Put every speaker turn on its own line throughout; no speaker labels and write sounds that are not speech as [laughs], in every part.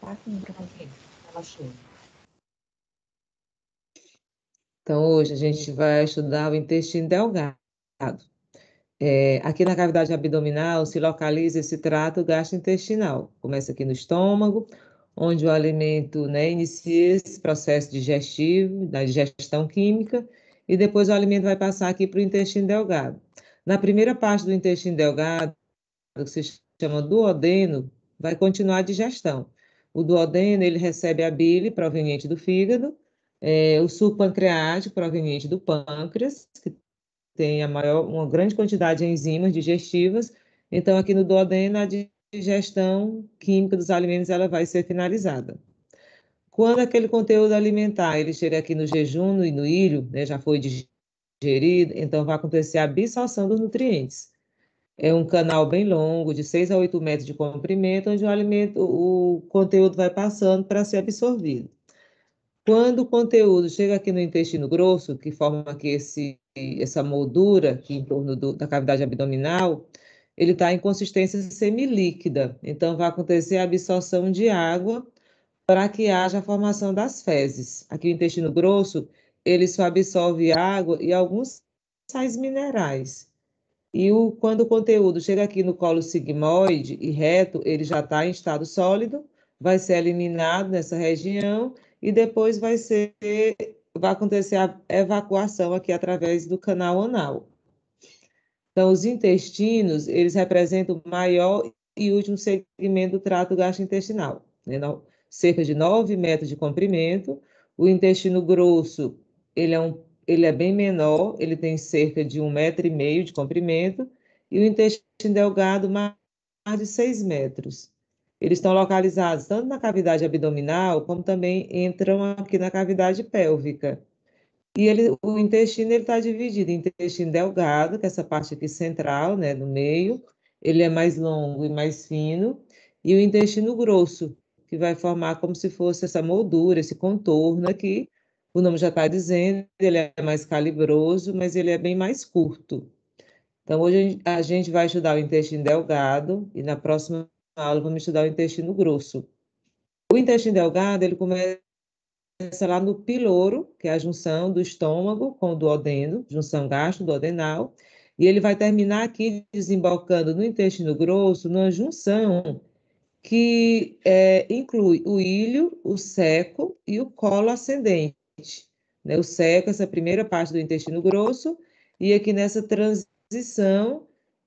Tá aqui ela Então, hoje a gente vai estudar o intestino delgado. É, aqui na cavidade abdominal se localiza esse trato gastrointestinal. Começa aqui no estômago, onde o alimento né, inicia esse processo digestivo, da digestão química, e depois o alimento vai passar aqui para o intestino delgado. Na primeira parte do intestino delgado, que se chama duodeno, vai continuar a digestão. O duodeno, ele recebe a bile proveniente do fígado, é, o suco pancreático proveniente do pâncreas, que tem a maior, uma grande quantidade de enzimas digestivas. Então, aqui no duodeno, a digestão química dos alimentos ela vai ser finalizada. Quando aquele conteúdo alimentar ele chega aqui no jejum e no ilho, né, já foi digerido, então vai acontecer a absorção dos nutrientes. É um canal bem longo, de 6 a 8 metros de comprimento, onde o, alimento, o conteúdo vai passando para ser absorvido. Quando o conteúdo chega aqui no intestino grosso, que forma aqui esse, essa moldura aqui em torno do, da cavidade abdominal, ele está em consistência semilíquida. Então, vai acontecer a absorção de água para que haja a formação das fezes. Aqui o intestino grosso, ele só absorve água e alguns sais minerais. E o, quando o conteúdo chega aqui no colo sigmoide e reto, ele já está em estado sólido, vai ser eliminado nessa região e depois vai ser vai acontecer a evacuação aqui através do canal anal. Então, os intestinos, eles representam o maior e último segmento do trato gastrointestinal, né? cerca de 9 metros de comprimento. O intestino grosso, ele é um ele é bem menor, ele tem cerca de um metro e meio de comprimento, e o intestino delgado mais de 6 metros. Eles estão localizados tanto na cavidade abdominal, como também entram aqui na cavidade pélvica. E ele, o intestino está dividido em intestino delgado, que é essa parte aqui central, né, no meio, ele é mais longo e mais fino, e o intestino grosso, que vai formar como se fosse essa moldura, esse contorno aqui, o nome já está dizendo, ele é mais calibroso, mas ele é bem mais curto. Então, hoje a gente vai estudar o intestino delgado e na próxima aula vamos estudar o intestino grosso. O intestino delgado, ele começa lá no piloro, que é a junção do estômago com o duodeno, junção gastro-duodenal, e ele vai terminar aqui desembocando no intestino grosso, numa junção que é, inclui o ilho, o seco e o colo ascendente. Né? O seco, essa primeira parte do intestino grosso, e aqui nessa transição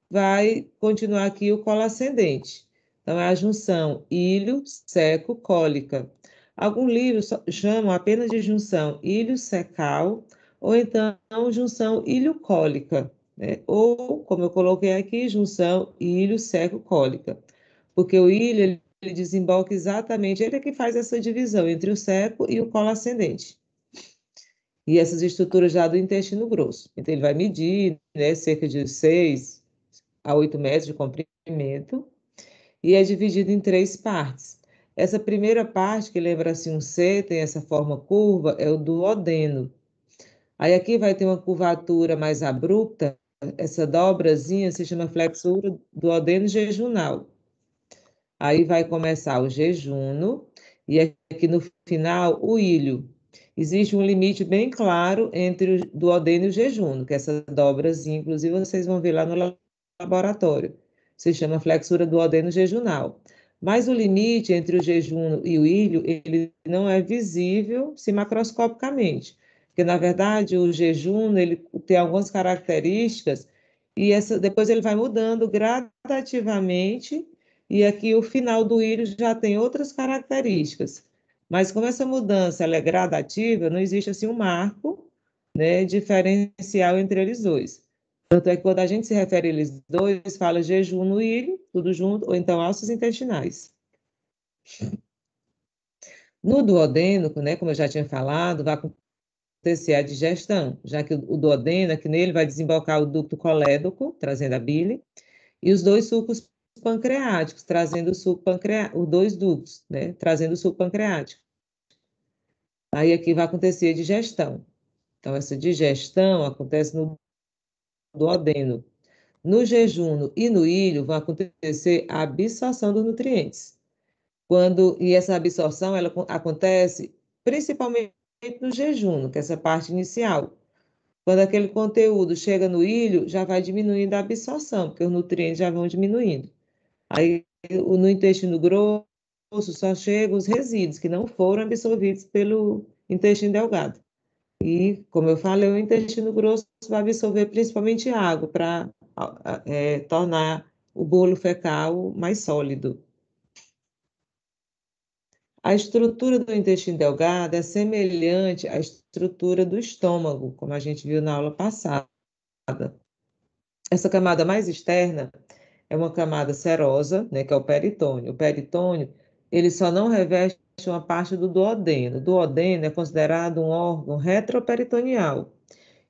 vai continuar aqui o colo ascendente. Então, é a junção ilho, seco, cólica. Alguns livros chamam apenas de junção ilho secal ou então junção ilho cólica, né? ou, como eu coloquei aqui, junção ilho seco cólica, porque o ilho ele desemboca exatamente, ele é que faz essa divisão entre o seco e o colo ascendente e essas estruturas já do intestino grosso. Então, ele vai medir né, cerca de 6 a 8 metros de comprimento e é dividido em três partes. Essa primeira parte, que lembra assim um C, tem essa forma curva, é o duodeno. Aí aqui vai ter uma curvatura mais abrupta, essa dobrazinha se chama flexura duodeno jejunal. Aí vai começar o jejuno e aqui no final o ilho, existe um limite bem claro entre o duodeno e o jejum, que essa dobras, inclusive vocês vão ver lá no laboratório. Se chama flexura duodeno jejunal. Mas o limite entre o jejum e o ilho, ele não é visível se macroscopicamente, porque na verdade o jejum ele tem algumas características e essa, depois ele vai mudando gradativamente e aqui o final do ilho já tem outras características. Mas como essa mudança é gradativa, não existe assim um marco né, diferencial entre eles dois. Tanto é que quando a gente se refere a eles dois, fala jejum no ilho, tudo junto, ou então alças intestinais. No duodênico, né, como eu já tinha falado, vai acontecer a digestão, já que o duodeno, que nele, vai desembocar o ducto colédoco, trazendo a bile, e os dois sucos pancreáticos, trazendo o suco pancreático, os dois ductos, né, trazendo o suco pancreático. Aí aqui vai acontecer a digestão. Então, essa digestão acontece no duodeno. No jejum e no ilho vai acontecer a absorção dos nutrientes. Quando, e essa absorção ela acontece principalmente no jejum, que é essa parte inicial. Quando aquele conteúdo chega no ilho, já vai diminuindo a absorção, porque os nutrientes já vão diminuindo. Aí no intestino grosso só chegam os resíduos que não foram absorvidos pelo intestino delgado. E, como eu falei, o intestino grosso vai absorver principalmente água para é, tornar o bolo fecal mais sólido. A estrutura do intestino delgado é semelhante à estrutura do estômago, como a gente viu na aula passada. Essa camada mais externa é uma camada serosa, né, que é o peritônio. O peritônio ele só não reveste uma parte do duodeno. O duodeno é considerado um órgão retroperitoneal.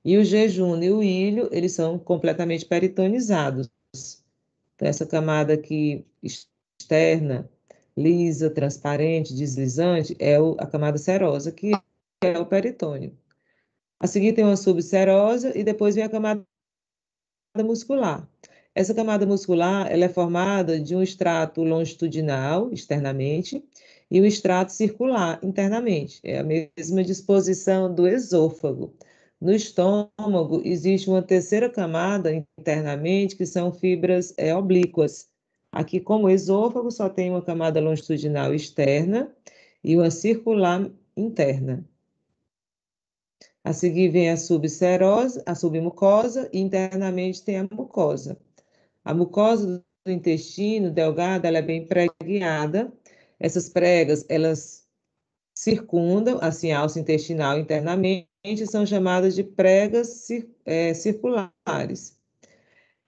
E o jejum e o ilho, eles são completamente peritonizados. Então, essa camada aqui externa, lisa, transparente, deslizante, é a camada serosa, que é o peritônio. A seguir tem uma subserosa e depois vem a camada muscular. Essa camada muscular ela é formada de um extrato longitudinal, externamente, e um extrato circular, internamente. É a mesma disposição do esôfago. No estômago, existe uma terceira camada internamente, que são fibras é, oblíquas. Aqui, como o esôfago, só tem uma camada longitudinal externa e uma circular interna. A seguir vem a subserose, a submucosa, e internamente tem a mucosa. A mucosa do intestino delgada é bem pregueada. Essas pregas, elas circundam assim, a alça intestinal internamente e são chamadas de pregas cir é, circulares.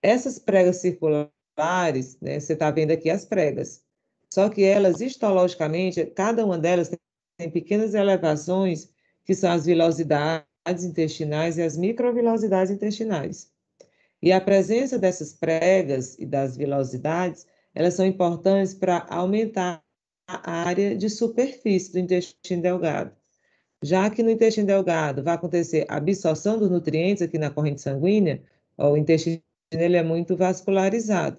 Essas pregas circulares, né, você está vendo aqui as pregas, só que elas, histologicamente, cada uma delas tem pequenas elevações, que são as vilosidades intestinais e as microvilosidades intestinais. E a presença dessas pregas e das vilosidades, elas são importantes para aumentar a área de superfície do intestino delgado. Já que no intestino delgado vai acontecer a absorção dos nutrientes aqui na corrente sanguínea, ó, o intestino ele é muito vascularizado.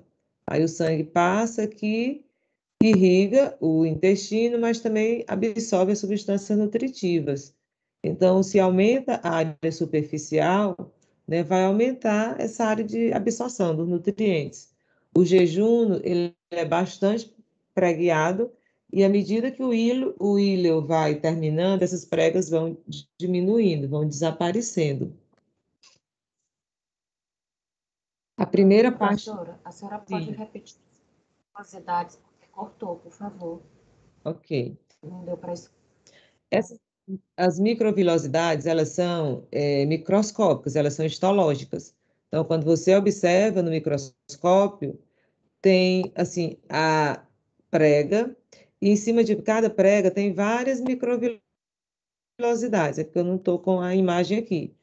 Aí o sangue passa aqui, irriga o intestino, mas também absorve as substâncias nutritivas. Então, se aumenta a área superficial, né, vai aumentar essa área de absorção dos nutrientes. O jejum ele é bastante pregueado e à medida que o ilho, o ilho vai terminando, essas pregas vão diminuindo, vão desaparecendo. A primeira parte. Pastora, a senhora pode Sim. repetir as idades, porque cortou, por favor. Ok. Não deu para escutar. Essa... As microvilosidades, elas são é, microscópicas, elas são histológicas. Então, quando você observa no microscópio, tem, assim, a prega, e em cima de cada prega tem várias microvilosidades, é porque eu não estou com a imagem aqui.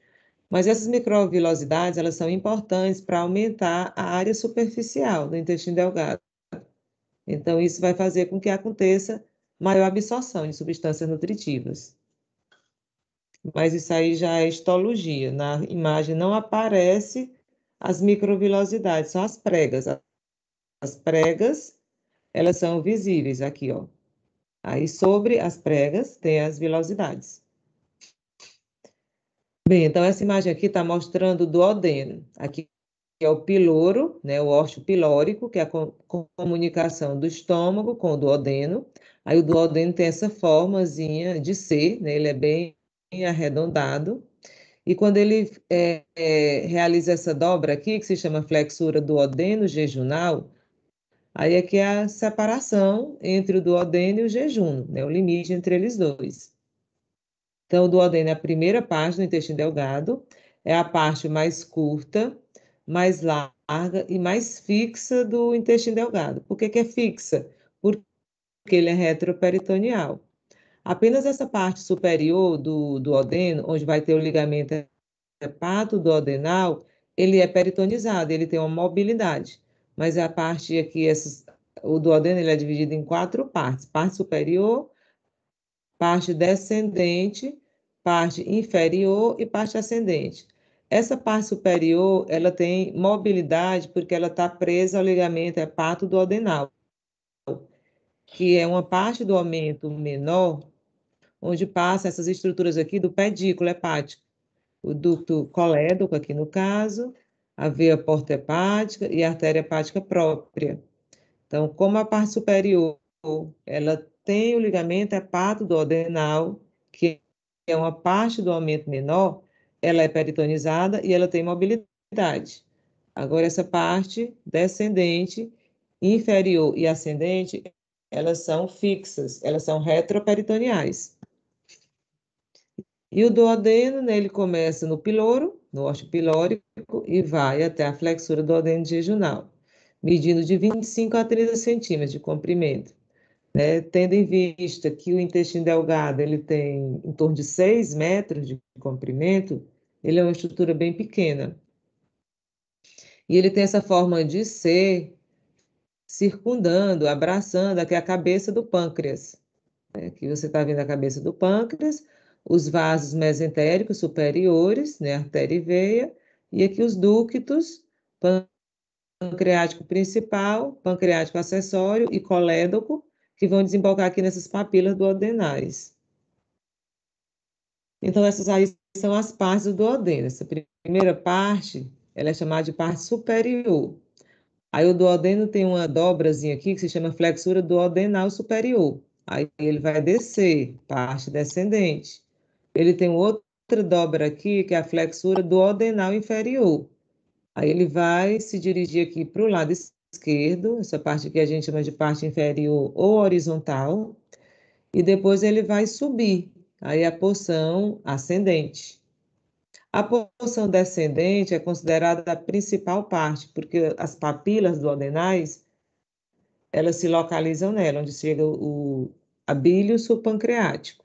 Mas essas microvilosidades, elas são importantes para aumentar a área superficial do intestino delgado. Então, isso vai fazer com que aconteça maior absorção de substâncias nutritivas mas isso aí já é histologia. Na imagem não aparece as microvilosidades, são as pregas. As pregas, elas são visíveis aqui, ó. Aí sobre as pregas tem as velocidades. Bem, então essa imagem aqui está mostrando o duodeno. Aqui é o piloro, né, o órteo pilórico, que é a comunicação do estômago com o duodeno. Aí o duodeno tem essa formazinha de C, né, ele é bem arredondado. E quando ele é, é, realiza essa dobra aqui, que se chama flexura duodeno jejunal, aí é que é a separação entre o duodeno e o jejum, né, o limite entre eles dois. Então, o duodeno é a primeira parte do intestino delgado, é a parte mais curta, mais larga e mais fixa do intestino delgado. Por que, que é fixa? Porque ele é retroperitoneal. Apenas essa parte superior do, do odeno, onde vai ter o ligamento hepato do odenal ele é peritonizado, ele tem uma mobilidade. Mas a parte aqui, esses o duodeno ele é dividido em quatro partes: parte superior, parte descendente, parte inferior e parte ascendente. Essa parte superior ela tem mobilidade porque ela está presa ao ligamento hepato odenal que é uma parte do aumento menor onde passam essas estruturas aqui do pedículo hepático. O ducto colédoco, aqui no caso, a veia porta hepática e a artéria hepática própria. Então, como a parte superior, ela tem o ligamento hepato do adenal, que é uma parte do aumento menor, ela é peritonizada e ela tem mobilidade. Agora, essa parte descendente, inferior e ascendente, elas são fixas, elas são retroperitoneais. E o duodeno, né, ele começa no piloro, no osso pilórico, e vai até a flexura do duodeno jejunal, medindo de 25 a 30 centímetros de comprimento. Né? Tendo em vista que o intestino delgado ele tem em torno de 6 metros de comprimento, ele é uma estrutura bem pequena. E ele tem essa forma de ser circundando, abraçando aqui a cabeça do pâncreas. Aqui né, você está vendo a cabeça do pâncreas, os vasos mesentéricos superiores, né, artéria e veia, e aqui os ductos, pancreático principal, pancreático acessório e colédoco, que vão desembocar aqui nessas papilas duodenais. Então, essas aí são as partes do duodeno. Essa primeira parte, ela é chamada de parte superior. Aí o duodeno tem uma dobrazinha aqui que se chama flexura duodenal superior. Aí ele vai descer, parte descendente. Ele tem outra dobra aqui, que é a flexura do ordenal inferior. Aí ele vai se dirigir aqui para o lado esquerdo, essa parte que a gente chama de parte inferior ou horizontal, e depois ele vai subir, aí a porção ascendente. A porção descendente é considerada a principal parte, porque as papilas do ordenais, elas se localizam nela, onde chega o, o abílio subpancreático.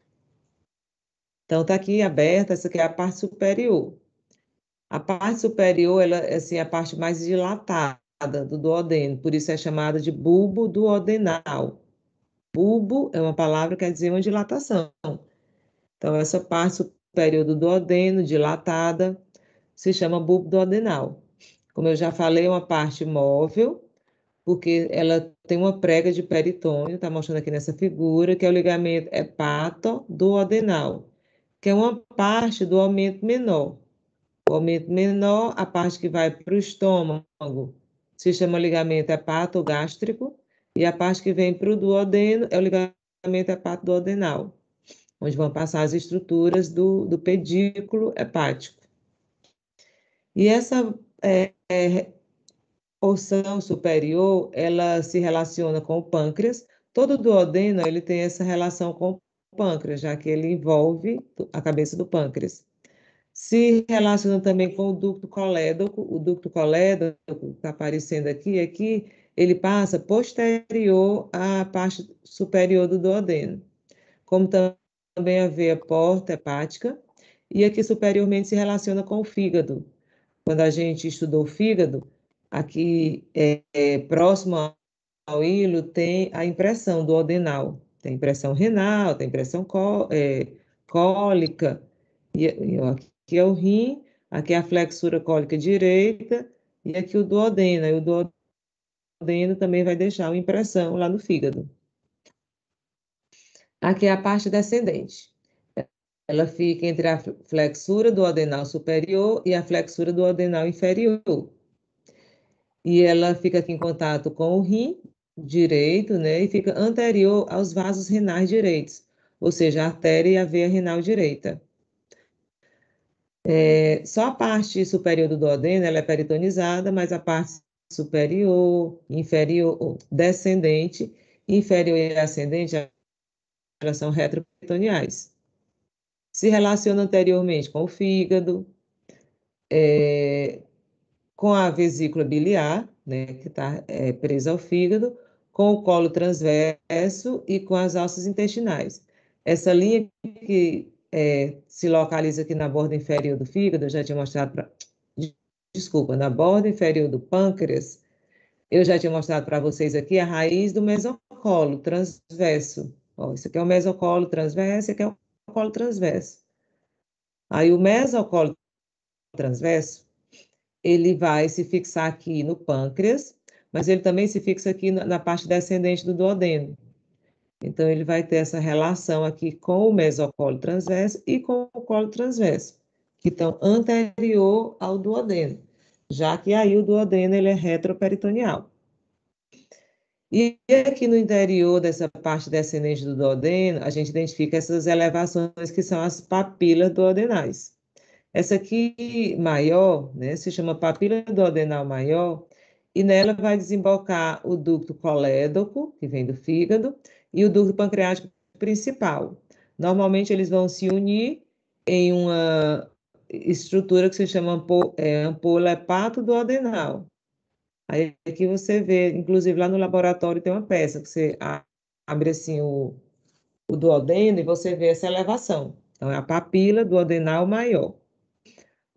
Então, está aqui aberta, essa aqui é a parte superior. A parte superior, ela assim, é a parte mais dilatada do duodeno, por isso é chamada de bulbo duodenal. Bulbo é uma palavra que quer dizer uma dilatação. Então, essa parte superior do duodeno, dilatada, se chama bulbo duodenal. Como eu já falei, é uma parte móvel, porque ela tem uma prega de peritônio, está mostrando aqui nessa figura, que é o ligamento hepato-duodenal que é uma parte do aumento menor. O aumento menor, a parte que vai para o estômago, se chama ligamento hepato-gástrico e a parte que vem para o duodeno é o ligamento hepato-duodenal, onde vão passar as estruturas do, do pedículo hepático. E essa é, é, porção superior, ela se relaciona com o pâncreas. Todo duodeno, ele tem essa relação com o pâncreas, já que ele envolve a cabeça do pâncreas. Se uhum. relaciona também com o ducto colédoco. O ducto colédoco está aparecendo aqui, aqui é ele passa posterior à parte superior do duodeno, como também a veia porta hepática, e aqui superiormente se relaciona com o fígado. Quando a gente estudou o fígado, aqui é, é, próximo ao hilo tem a impressão do odenal tem pressão renal, tem pressão có, é, cólica, e, e ó, aqui é o rim, aqui é a flexura cólica direita, e aqui o duodeno, e o duodeno também vai deixar uma impressão lá no fígado. Aqui é a parte descendente. Ela fica entre a flexura do adenal superior e a flexura do adenal inferior. E ela fica aqui em contato com o rim direito, né, e fica anterior aos vasos renais direitos, ou seja, a artéria e a veia renal direita. É, só a parte superior do duodeno ela é peritonizada, mas a parte superior, inferior, descendente, inferior e ascendente elas são retroperitoneais. Se relaciona anteriormente com o fígado, é, com a vesícula biliar, né, que está é, presa ao fígado, com o colo transverso e com as alças intestinais. Essa linha que é, se localiza aqui na borda inferior do fígado, eu já tinha mostrado para. Desculpa, na borda inferior do pâncreas, eu já tinha mostrado para vocês aqui a raiz do mesocolo transverso. Ó, isso aqui é o mesocolo transverso, isso aqui é o colo transverso. Aí o mesocolo transverso, ele vai se fixar aqui no pâncreas mas ele também se fixa aqui na parte descendente do duodeno. Então, ele vai ter essa relação aqui com o mesocolo transverso e com o colo transverso, que estão anterior ao duodeno, já que aí o duodeno ele é retroperitoneal. E aqui no interior dessa parte descendente do duodeno, a gente identifica essas elevações que são as papilas duodenais. Essa aqui maior, né, se chama papila duodenal maior, e nela vai desembocar o ducto colédoco, que vem do fígado, e o ducto pancreático principal. Normalmente eles vão se unir em uma estrutura que se chama é, do adenal. Aí aqui você vê, inclusive lá no laboratório tem uma peça que você abre assim o, o duodeno e você vê essa elevação. Então é a papila duodenal maior.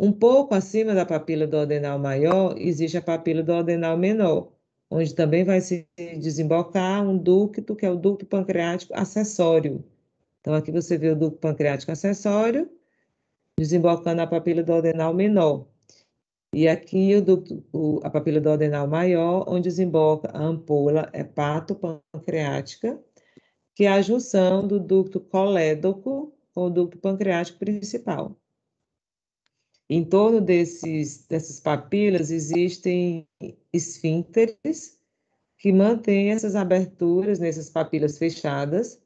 Um pouco acima da papila do duodenal maior, existe a papila do duodenal menor, onde também vai se desembocar um ducto, que é o ducto pancreático acessório. Então, aqui você vê o ducto pancreático acessório, desembocando a papila do duodenal menor. E aqui o ducto, o, a papila do duodenal maior, onde desemboca a ampola pancreática, que é a junção do ducto colédoco com o ducto pancreático principal. Em torno desses, dessas papilas existem esfínteres que mantêm essas aberturas nessas papilas fechadas.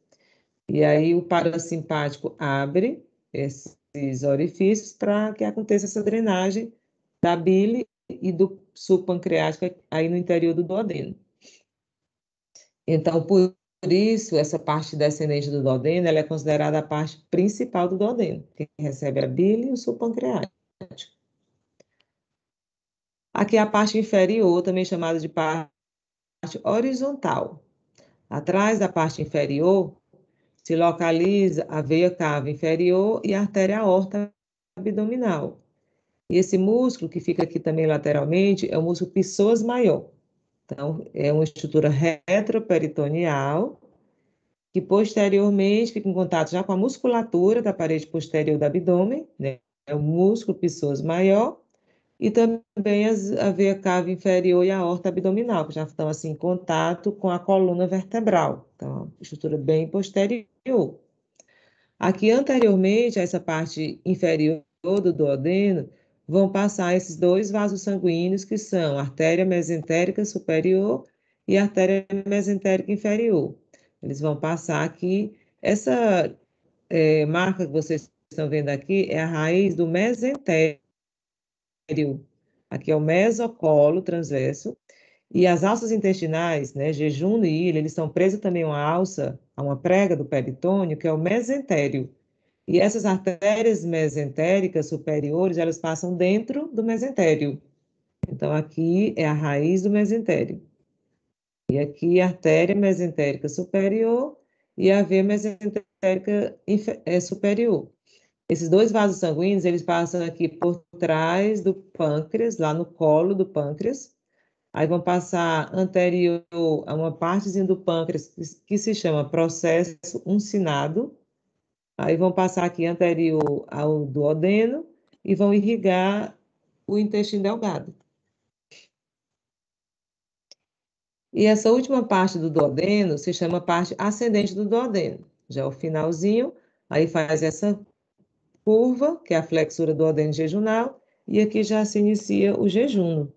E aí o parasimpático abre esses orifícios para que aconteça essa drenagem da bile e do suco pancreático aí no interior do duodeno. Então, por isso, essa parte descendente do duodeno ela é considerada a parte principal do duodeno, que recebe a bile e o suco pancreático. Aqui é a parte inferior, também chamada de parte horizontal. Atrás da parte inferior, se localiza a veia cava inferior e a artéria aorta abdominal. E esse músculo, que fica aqui também lateralmente, é o músculo pessoas maior. Então, é uma estrutura retroperitoneal, que posteriormente fica em contato já com a musculatura da parede posterior do abdômen, né? é o músculo pessoas maior, e também as, a veia cava inferior e a horta abdominal, que já estão assim em contato com a coluna vertebral, então, é estrutura bem posterior. Aqui anteriormente a essa parte inferior do duodeno, vão passar esses dois vasos sanguíneos que são a artéria mesentérica superior e a artéria mesentérica inferior. Eles vão passar aqui essa é, marca que vocês estão vendo aqui é a raiz do mesentério. Aqui é o mesocolo transverso. E as alças intestinais, né, jejum e ilha, eles estão presos também a uma alça, a uma prega do peritônio, que é o mesentério. E essas artérias mesentéricas superiores, elas passam dentro do mesentério. Então, aqui é a raiz do mesentério. E aqui a artéria mesentérica superior e a veia mesentérica é superior. Esses dois vasos sanguíneos, eles passam aqui por trás do pâncreas, lá no colo do pâncreas. Aí vão passar anterior a uma partezinha do pâncreas que se chama processo uncinado. Aí vão passar aqui anterior ao duodeno e vão irrigar o intestino delgado. E essa última parte do duodeno se chama parte ascendente do duodeno. Já é o finalzinho, aí faz essa curva, que é a flexura do ordem jejunal, e aqui já se inicia o jejum.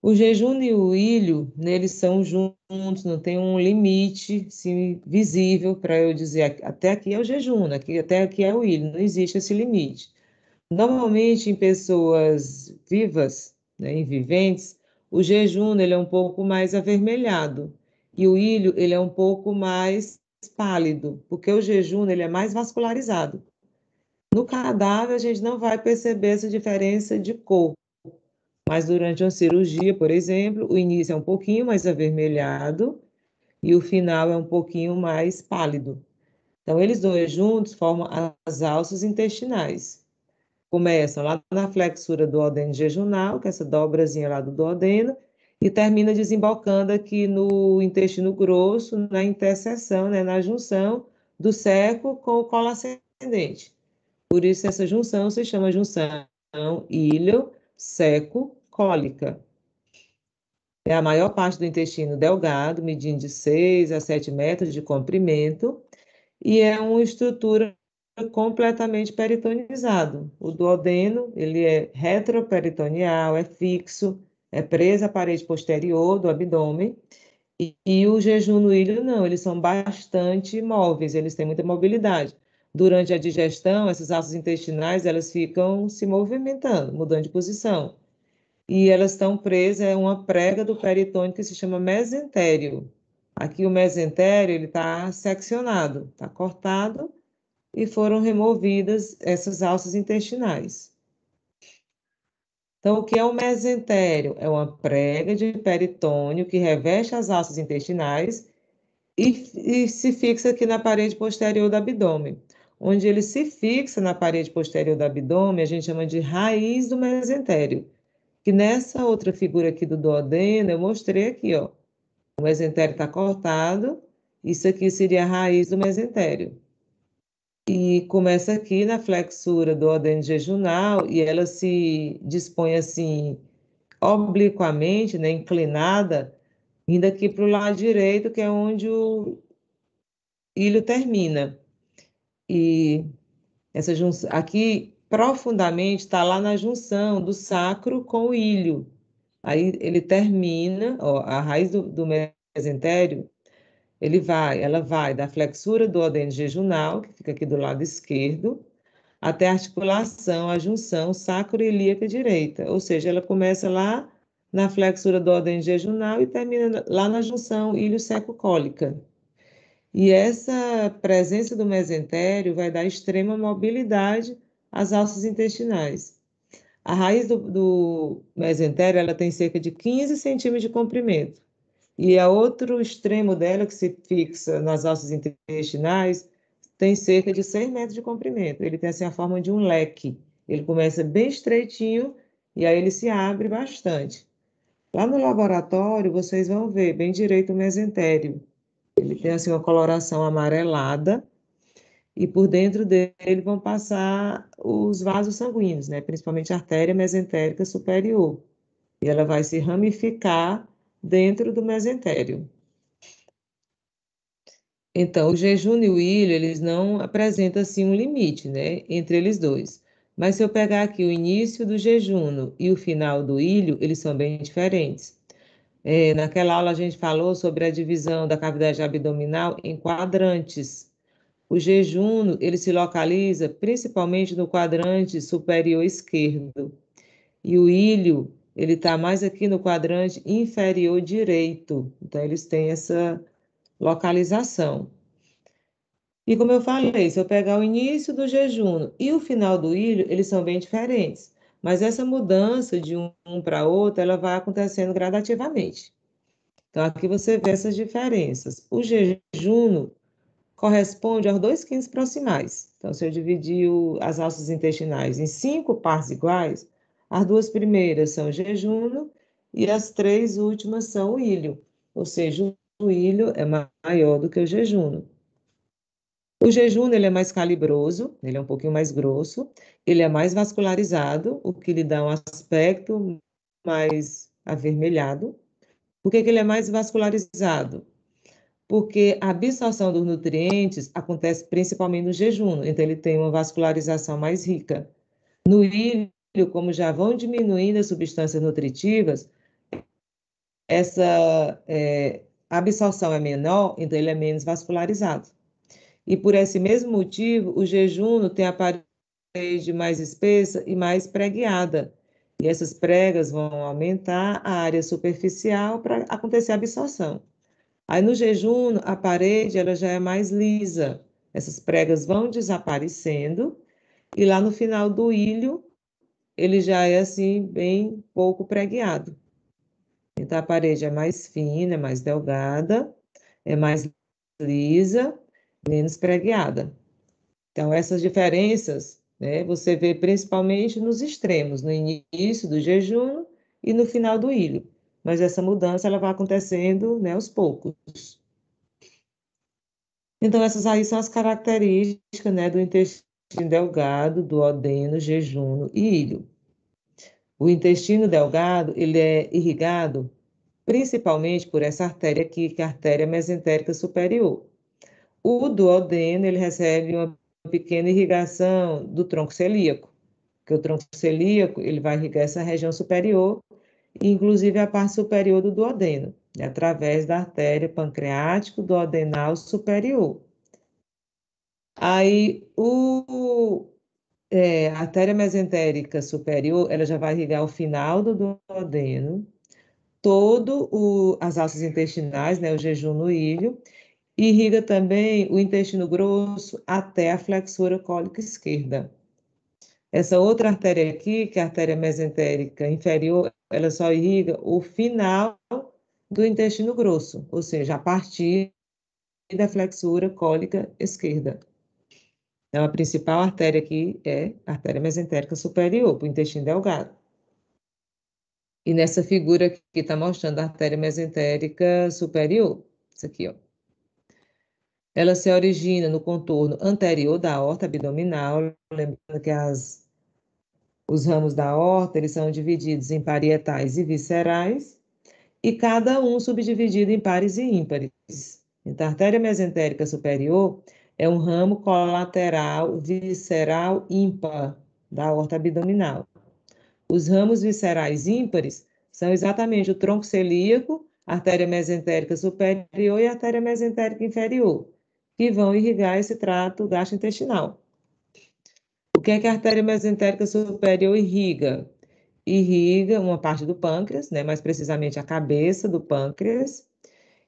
O jejum e o ilho, neles né, são juntos, não tem um limite sim, visível para eu dizer até aqui é o jejum, aqui, até aqui é o ilho, não existe esse limite. Normalmente, em pessoas vivas, né, em viventes, o jejum ele é um pouco mais avermelhado e o ilho ele é um pouco mais pálido, porque o jejum ele é mais vascularizado. No cadáver, a gente não vai perceber essa diferença de cor. Mas durante uma cirurgia, por exemplo, o início é um pouquinho mais avermelhado e o final é um pouquinho mais pálido. Então, eles dois juntos formam as alças intestinais. Começam lá na flexura do duodeno jejunal, que é essa dobrazinha lá do duodeno, e termina desembocando aqui no intestino grosso, na interseção, né, na junção do seco com o colo ascendente. Por isso, essa junção se chama junção ilho-seco-cólica. É a maior parte do intestino delgado, medindo de 6 a 7 metros de comprimento, e é uma estrutura completamente peritonizada O duodeno, ele é retroperitoneal, é fixo, é presa à parede posterior do abdômen. E, e o jejum no ilho, não, eles são bastante móveis, eles têm muita mobilidade. Durante a digestão, essas alças intestinais, elas ficam se movimentando, mudando de posição. E elas estão presas a é uma prega do peritônio que se chama mesentério. Aqui o mesentério, ele está seccionado, está cortado, e foram removidas essas alças intestinais. Então, o que é o mesentério? É uma prega de peritônio que reveste as alças intestinais e, e, se fixa aqui na parede posterior do abdômen. Onde ele se fixa na parede posterior do abdômen, a gente chama de raiz do mesentério. Que nessa outra figura aqui do duodeno, eu mostrei aqui, ó. O mesentério está cortado, isso aqui seria a raiz do mesentério. E começa aqui na flexura do ordem jejunal e ela se dispõe assim obliquamente, né, inclinada, indo aqui para o lado direito, que é onde o ilho termina. E essa junção aqui profundamente está lá na junção do sacro com o ilho. Aí ele termina, ó, a raiz do, do mesentério ele vai, ela vai da flexura do odem jejunal, que fica aqui do lado esquerdo, até a articulação, a junção sacroiliaca direita, ou seja, ela começa lá na flexura do odem jejunal e termina lá na junção ilho-seco-cólica. E essa presença do mesentério vai dar extrema mobilidade às alças intestinais. A raiz do, do mesentério ela tem cerca de 15 centímetros de comprimento e a outro extremo dela, que se fixa nas alças intestinais, tem cerca de 100 metros de comprimento. Ele tem assim a forma de um leque. Ele começa bem estreitinho e aí ele se abre bastante. Lá no laboratório, vocês vão ver bem direito o mesentério. Ele tem assim uma coloração amarelada e por dentro dele vão passar os vasos sanguíneos, né? principalmente a artéria mesentérica superior. E ela vai se ramificar dentro do mesentério. Então, o jejum e o ilho, eles não apresentam assim um limite, né, entre eles dois. Mas se eu pegar aqui o início do jejuno e o final do ilho, eles são bem diferentes. É, naquela aula a gente falou sobre a divisão da cavidade abdominal em quadrantes. O jejuno, ele se localiza principalmente no quadrante superior esquerdo. E o ilho, ele está mais aqui no quadrante inferior direito. Então, eles têm essa localização. E como eu falei, se eu pegar o início do jejum e o final do ilho, eles são bem diferentes. Mas essa mudança de um para outro, ela vai acontecendo gradativamente. Então, aqui você vê essas diferenças. O jejum corresponde aos dois quintos proximais. Então, se eu dividir as alças intestinais em cinco partes iguais, as duas primeiras são jejuno e as três últimas são o ilho, ou seja, o ilho é maior do que o jejuno. O jejum ele é mais calibroso, ele é um pouquinho mais grosso, ele é mais vascularizado, o que lhe dá um aspecto mais avermelhado. Por que, que ele é mais vascularizado? Porque a absorção dos nutrientes acontece principalmente no jejum, então ele tem uma vascularização mais rica. No ilho, como já vão diminuindo as substâncias nutritivas, essa é, absorção é menor, então ele é menos vascularizado. E por esse mesmo motivo, o jejum tem a parede mais espessa e mais pregueada. E essas pregas vão aumentar a área superficial para acontecer a absorção. Aí no jejum, a parede ela já é mais lisa. Essas pregas vão desaparecendo e lá no final do ilho ele já é assim bem pouco pregueado. Então a parede é mais fina, é mais delgada, é mais lisa, menos pregueada. Então essas diferenças, né, você vê principalmente nos extremos, no início do jejum e no final do ilho. Mas essa mudança ela vai acontecendo, né, aos poucos. Então essas aí são as características, né, do intestino Intestino delgado, duodeno, jejuno e ilho. O intestino delgado ele é irrigado principalmente por essa artéria aqui, que é a artéria mesentérica superior. O duodeno ele recebe uma pequena irrigação do tronco celíaco, que o tronco celíaco ele vai irrigar essa região superior, inclusive a parte superior do duodeno, né, através da artéria pancreático duodenal superior. Aí o, é, a artéria mesentérica superior, ela já vai irrigar o final do duodeno, todo o, as alças intestinais, né, o jejum no ilho, e irriga também o intestino grosso até a flexura cólica esquerda. Essa outra artéria aqui, que é a artéria mesentérica inferior, ela só irriga o final do intestino grosso, ou seja, a partir da flexura cólica esquerda. Então, é a principal artéria aqui é a artéria mesentérica superior, para o intestino delgado. E nessa figura aqui está mostrando a artéria mesentérica superior, isso aqui, ó. Ela se origina no contorno anterior da horta abdominal, lembrando que as, os ramos da horta eles são divididos em parietais e viscerais, e cada um subdividido em pares e ímpares. Então, a artéria mesentérica superior é um ramo colateral visceral ímpar da horta abdominal. Os ramos viscerais ímpares são exatamente o tronco celíaco, artéria mesentérica superior e artéria mesentérica inferior, que vão irrigar esse trato gastrointestinal. O que é que a artéria mesentérica superior irriga? Irriga uma parte do pâncreas, né, mais precisamente a cabeça do pâncreas,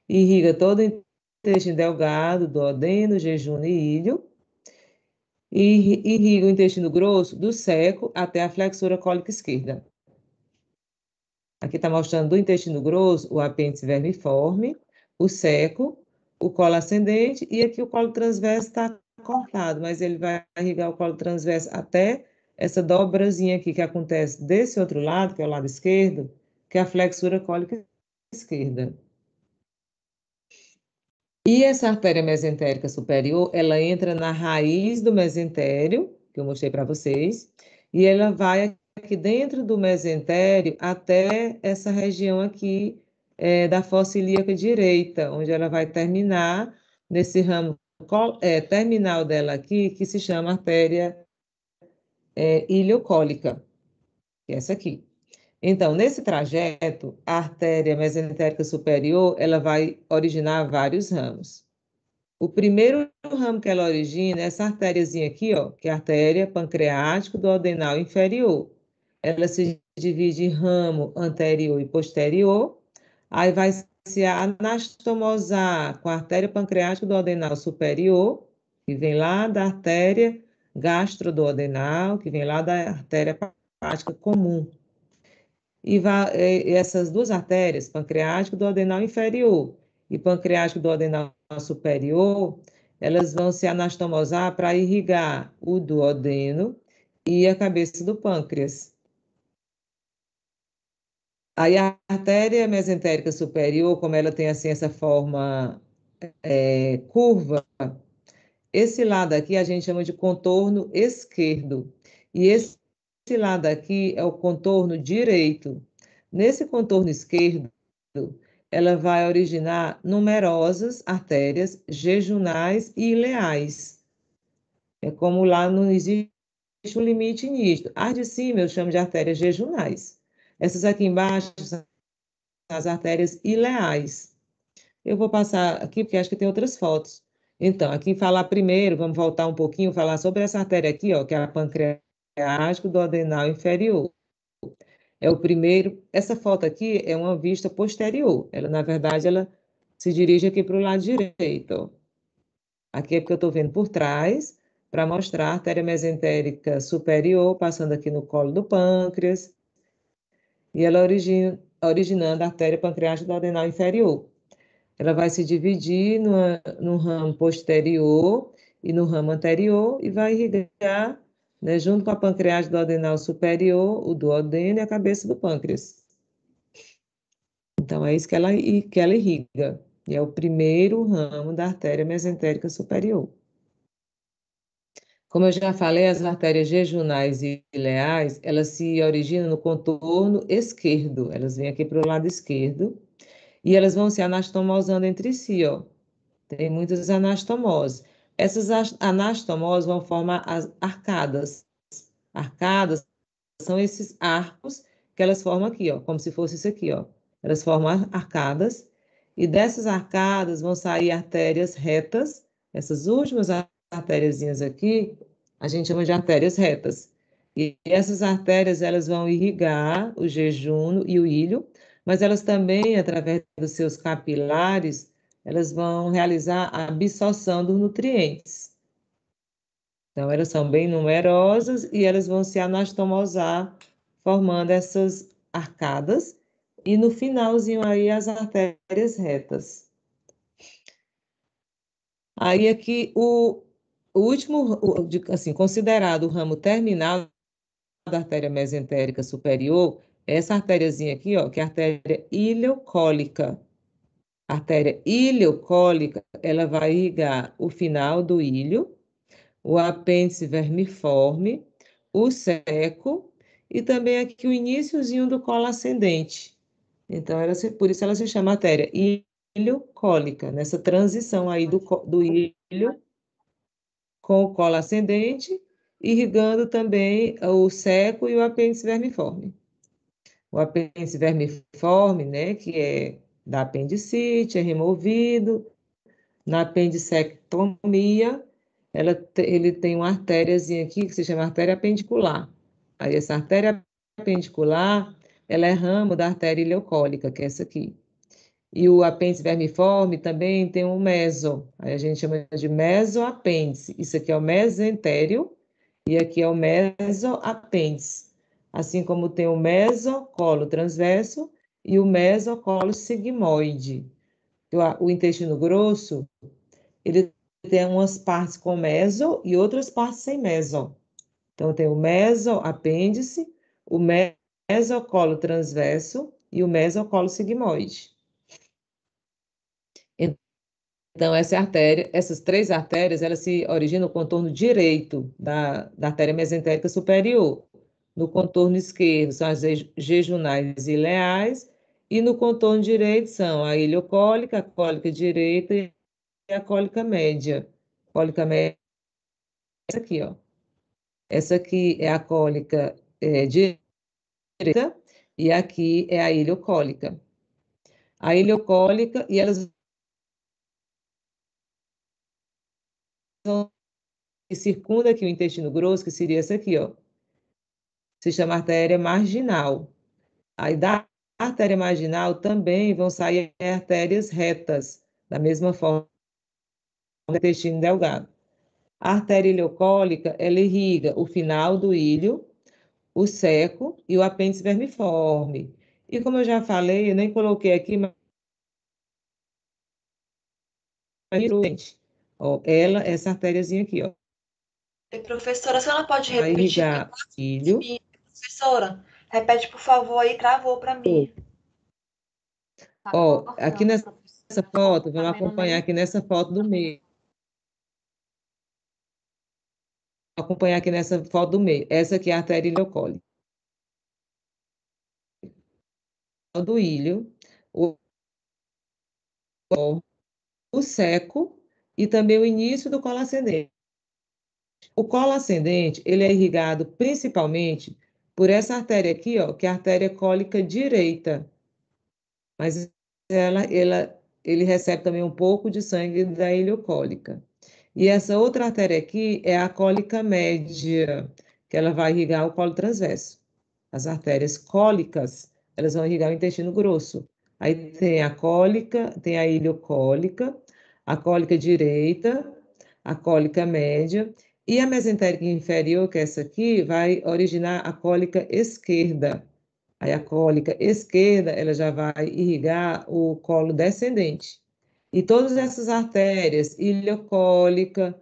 irriga todo o intestino delgado, duodeno, jejum e ilho, e irriga o intestino grosso do seco até a flexura cólica esquerda. Aqui está mostrando do intestino grosso o apêndice vermiforme, o seco, o colo ascendente e aqui o colo transverso está cortado, mas ele vai irrigar o colo transverso até essa dobrazinha aqui que acontece desse outro lado, que é o lado esquerdo, que é a flexura cólica esquerda. E essa artéria mesentérica superior, ela entra na raiz do mesentério, que eu mostrei para vocês, e ela vai aqui dentro do mesentério até essa região aqui é, da fossa ilíaca direita, onde ela vai terminar nesse ramo é, terminal dela aqui, que se chama artéria é, iliocólica, que é essa aqui. Então, nesse trajeto, a artéria mesentérica superior ela vai originar vários ramos. O primeiro ramo que ela origina é essa artériazinha aqui, ó, que é a artéria pancreático do adenal inferior. Ela se divide em ramo anterior e posterior. Aí vai se anastomosar com a artéria pancreática do adenal superior, que vem lá da artéria gastroduodenal, que vem lá da artéria hepática comum e é, essas duas artérias, pancreático do adenal inferior e pancreático do adenal superior, elas vão se anastomosar para irrigar o duodeno e a cabeça do pâncreas. Aí a artéria mesentérica superior, como ela tem assim essa forma é, curva, esse lado aqui a gente chama de contorno esquerdo. E esse esse lado aqui é o contorno direito. Nesse contorno esquerdo, ela vai originar numerosas artérias jejunais e ileais. É como lá não existe um limite nisto. As de cima eu chamo de artérias jejunais. Essas aqui embaixo são as artérias ileais. Eu vou passar aqui porque acho que tem outras fotos. Então, aqui falar primeiro, vamos voltar um pouquinho, falar sobre essa artéria aqui, ó, que é a pancreas do adenal inferior. É o primeiro. Essa foto aqui é uma vista posterior. Ela, na verdade, ela se dirige aqui para o lado direito. Aqui é porque eu estou vendo por trás, para mostrar a artéria mesentérica superior, passando aqui no colo do pâncreas, e ela origina, originando a artéria pancreática do adenal inferior. Ela vai se dividir numa, no ramo posterior e no ramo anterior e vai irrigar né, junto com a pancrease do adenal superior, o duodeno e a cabeça do pâncreas. Então, é isso que ela, que ela irriga, e é o primeiro ramo da artéria mesentérica superior. Como eu já falei, as artérias jejunais e leais, elas se originam no contorno esquerdo, elas vêm aqui para o lado esquerdo, e elas vão se anastomosando entre si, ó. Tem muitas anastomoses. Essas anastomoses vão formar as arcadas. Arcadas são esses arcos que elas formam aqui, ó, como se fosse isso aqui, ó. Elas formam arcadas e dessas arcadas vão sair artérias retas. Essas últimas artérias aqui, a gente chama de artérias retas. E essas artérias elas vão irrigar o jejum e o ilho, mas elas também através dos seus capilares elas vão realizar a absorção dos nutrientes. Então, elas são bem numerosas e elas vão se anastomosar, formando essas arcadas. E no finalzinho aí, as artérias retas. Aí aqui, o, último, assim, considerado o ramo terminal da artéria mesentérica superior, é essa artériazinha aqui, ó, que é a artéria ileocólica a artéria ileocólica, ela vai irrigar o final do ilho, o apêndice vermiforme, o seco e também aqui o iníciozinho do colo ascendente. Então, ela se, por isso ela se chama artéria ileocólica, nessa transição aí do, do ilho com o colo ascendente, irrigando também o seco e o apêndice vermiforme. O apêndice vermiforme, né, que é da apendicite, é removido. Na apendicectomia, ela, ele tem uma artériazinha aqui que se chama artéria apendicular. Aí essa artéria apendicular, ela é ramo da artéria ileocólica, que é essa aqui. E o apêndice vermiforme também tem um meso. Aí a gente chama de mesoapêndice. Isso aqui é o mesentério e aqui é o mesoapêndice. Assim como tem o mesocolo transverso e o mesocolo sigmoide. O intestino grosso, ele tem umas partes com meso e outras partes sem meso. Então, tem o mesoapêndice, o mesocolo transverso e o mesocolo sigmoide. Então, essa artéria, essas três artérias, elas se originam no contorno direito da, da artéria mesentérica superior. No contorno esquerdo são as jejunais ileais e no contorno direito são a iliocólica, a cólica direita e a cólica média. Cólica média essa aqui, ó. Essa aqui é a cólica é, direita e aqui é a iliocólica. A iliocólica e elas que circunda aqui o intestino grosso, que seria essa aqui, ó. Se chama artéria marginal. Aí dá artéria marginal também vão sair artérias retas, da mesma forma do intestino delgado. A artéria ileocólica, ela irriga o final do ilho, o seco e o apêndice vermiforme. E como eu já falei, eu nem coloquei aqui, mas ó, ela, essa artériazinha aqui, ó. Professora, a senhora pode repetir? Vai irrigar o ilho. Professora, Repete, por favor, aí travou para mim. Tá Ó, aqui tá nessa, tá nessa foto, vamos acompanhar aqui nessa foto do meio. Acompanhar aqui nessa foto do meio. Essa aqui é a artéria iliocólica. Do ilho, o, o seco e também o início do colo ascendente. O colo ascendente ele é irrigado principalmente por essa artéria aqui, ó, que é a artéria cólica direita. Mas ela, ela, ele recebe também um pouco de sangue da iliocólica. E essa outra artéria aqui é a cólica média, que ela vai irrigar o colo transverso. As artérias cólicas, elas vão irrigar o intestino grosso. Aí tem a cólica, tem a iliocólica, a cólica direita, a cólica média e a mesentérica inferior, que é essa aqui, vai originar a cólica esquerda. Aí a cólica esquerda, ela já vai irrigar o colo descendente. E todas essas artérias, ilhocólica,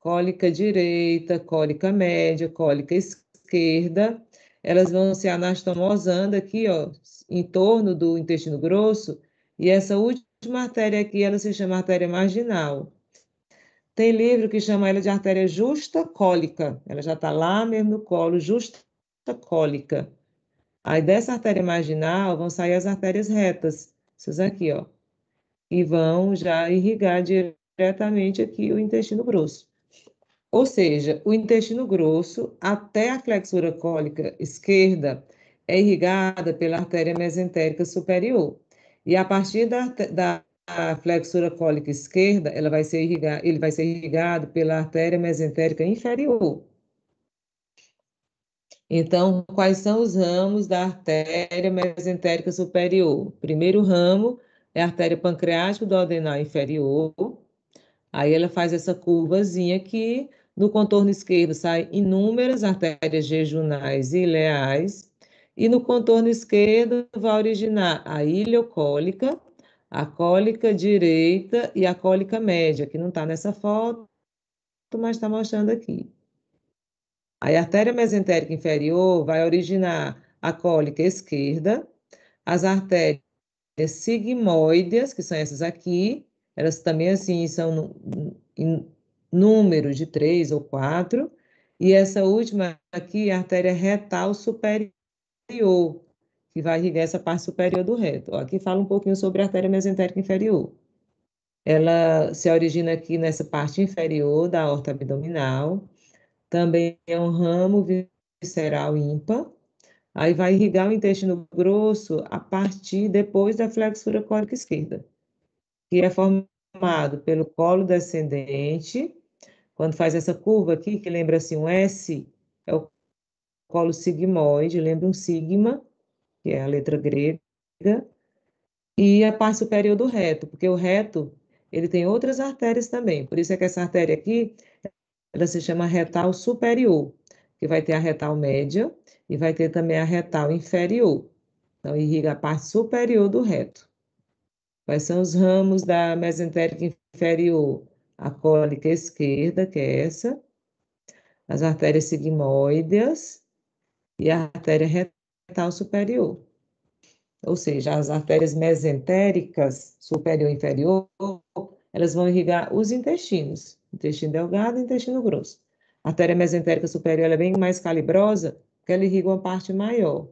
cólica direita, cólica média, cólica esquerda, elas vão se anastomosando aqui, ó, em torno do intestino grosso, e essa última artéria aqui, ela se chama artéria marginal. Tem livro que chama ela de artéria justa cólica. Ela já está lá mesmo no colo, justa cólica. Aí dessa artéria marginal vão sair as artérias retas, essas aqui, ó. E vão já irrigar diretamente aqui o intestino grosso. Ou seja, o intestino grosso até a flexura cólica esquerda é irrigada pela artéria mesentérica superior. E a partir da, da a flexura cólica esquerda, ela vai ser irrigado, ele vai ser irrigado pela artéria mesentérica inferior. Então, quais são os ramos da artéria mesentérica superior? Primeiro ramo é a artéria pancreática do adenal inferior. Aí ela faz essa curvazinha aqui no contorno esquerdo saem inúmeras artérias jejunais e ileais. E no contorno esquerdo vai originar a iliocólica a cólica direita e a cólica média, que não está nessa foto, mas está mostrando aqui. a artéria mesentérica inferior vai originar a cólica esquerda, as artérias sigmoides, que são essas aqui, elas também assim são em número de três ou quatro, e essa última aqui, a artéria retal superior, que vai irrigar essa parte superior do reto. Aqui fala um pouquinho sobre a artéria mesentérica inferior. Ela se origina aqui nessa parte inferior da horta abdominal, também é um ramo visceral ímpar, aí vai irrigar o intestino grosso a partir depois da flexura cólica esquerda, que é formado pelo colo descendente, quando faz essa curva aqui, que lembra assim um S, é o colo sigmoide, lembra um sigma, que é a letra grega, e a parte superior do reto, porque o reto ele tem outras artérias também. Por isso é que essa artéria aqui ela se chama retal superior, que vai ter a retal média e vai ter também a retal inferior. Então, irriga a parte superior do reto. Quais são os ramos da mesentérica inferior? A cólica esquerda, que é essa, as artérias sigmoideas e a artéria retal superior. Ou seja, as artérias mesentéricas superior e inferior, elas vão irrigar os intestinos, intestino delgado e intestino grosso. A artéria mesentérica superior é bem mais calibrosa, porque ela irriga uma parte maior.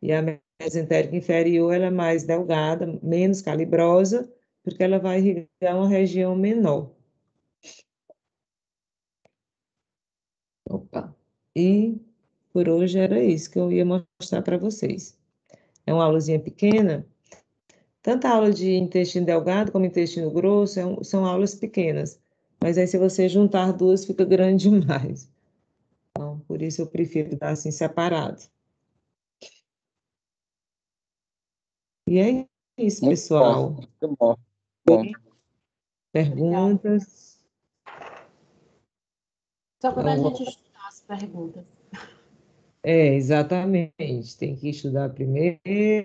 E a mesentérica inferior ela é mais delgada, menos calibrosa, porque ela vai irrigar uma região menor. Opa. E por hoje era isso que eu ia mostrar para vocês. É uma aulazinha pequena. Tanto a aula de intestino delgado como intestino grosso é são aulas pequenas. Mas aí, se você juntar duas, fica grande [laughs] demais. Então, por isso eu prefiro dar assim separado. E é isso, muito pessoal. Bom, muito bom. bom. Perguntas? Só quando a então, gente estudar as perguntas. É, exatamente. Tem que estudar primeiro,